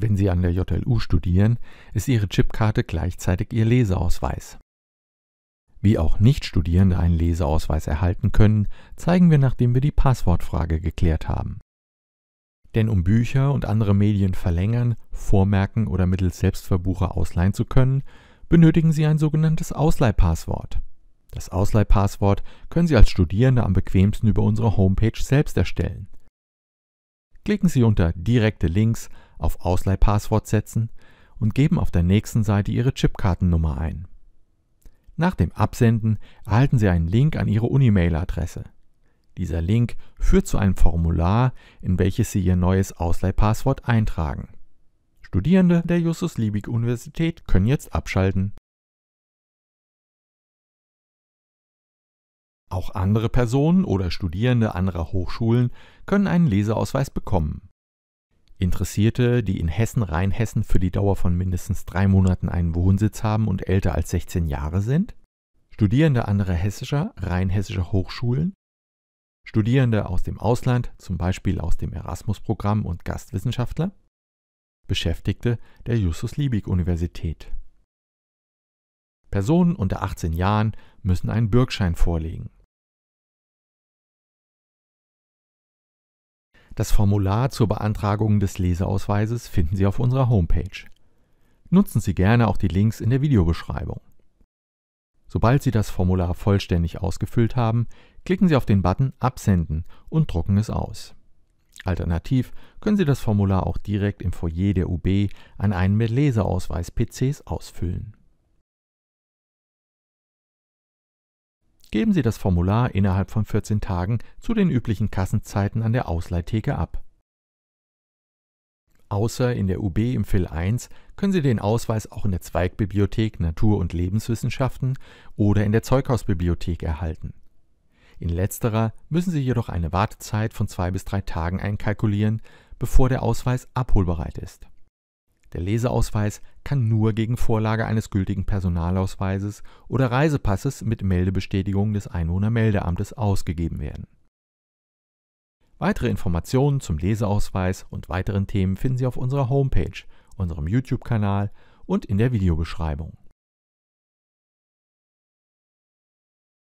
Wenn Sie an der JLU studieren, ist Ihre Chipkarte gleichzeitig Ihr Leseausweis. Wie auch Nichtstudierende einen Leseausweis erhalten können, zeigen wir, nachdem wir die Passwortfrage geklärt haben. Denn um Bücher und andere Medien verlängern, vormerken oder mittels Selbstverbucher ausleihen zu können, benötigen Sie ein sogenanntes Ausleihpasswort. Das Ausleihpasswort können Sie als Studierende am bequemsten über unsere Homepage selbst erstellen. Klicken Sie unter Direkte Links auf Ausleihpasswort setzen und geben auf der nächsten Seite Ihre Chipkartennummer ein. Nach dem Absenden erhalten Sie einen Link an Ihre Unimail-Adresse. Dieser Link führt zu einem Formular, in welches Sie Ihr neues Ausleihpasswort eintragen. Studierende der Justus Liebig Universität können jetzt abschalten. Auch andere Personen oder Studierende anderer Hochschulen können einen Leseausweis bekommen. Interessierte, die in Hessen, Rheinhessen für die Dauer von mindestens drei Monaten einen Wohnsitz haben und älter als 16 Jahre sind, Studierende anderer hessischer, rheinhessischer Hochschulen, Studierende aus dem Ausland, zum Beispiel aus dem Erasmus-Programm und Gastwissenschaftler, Beschäftigte der Justus-Liebig-Universität. Personen unter 18 Jahren müssen einen Bürgschein vorlegen Das Formular zur Beantragung des Leseausweises finden Sie auf unserer Homepage. Nutzen Sie gerne auch die Links in der Videobeschreibung. Sobald Sie das Formular vollständig ausgefüllt haben, klicken Sie auf den Button Absenden und drucken es aus. Alternativ können Sie das Formular auch direkt im Foyer der UB an einen mit Leseausweis PCs ausfüllen. Geben Sie das Formular innerhalb von 14 Tagen zu den üblichen Kassenzeiten an der Ausleihtheke ab. Außer in der UB im Phil 1 können Sie den Ausweis auch in der Zweigbibliothek Natur- und Lebenswissenschaften oder in der Zeughausbibliothek erhalten. In letzterer müssen Sie jedoch eine Wartezeit von zwei bis drei Tagen einkalkulieren, bevor der Ausweis abholbereit ist. Der Leseausweis kann nur gegen Vorlage eines gültigen Personalausweises oder Reisepasses mit Meldebestätigung des Einwohnermeldeamtes ausgegeben werden. Weitere Informationen zum Leseausweis und weiteren Themen finden Sie auf unserer Homepage, unserem YouTube-Kanal und in der Videobeschreibung.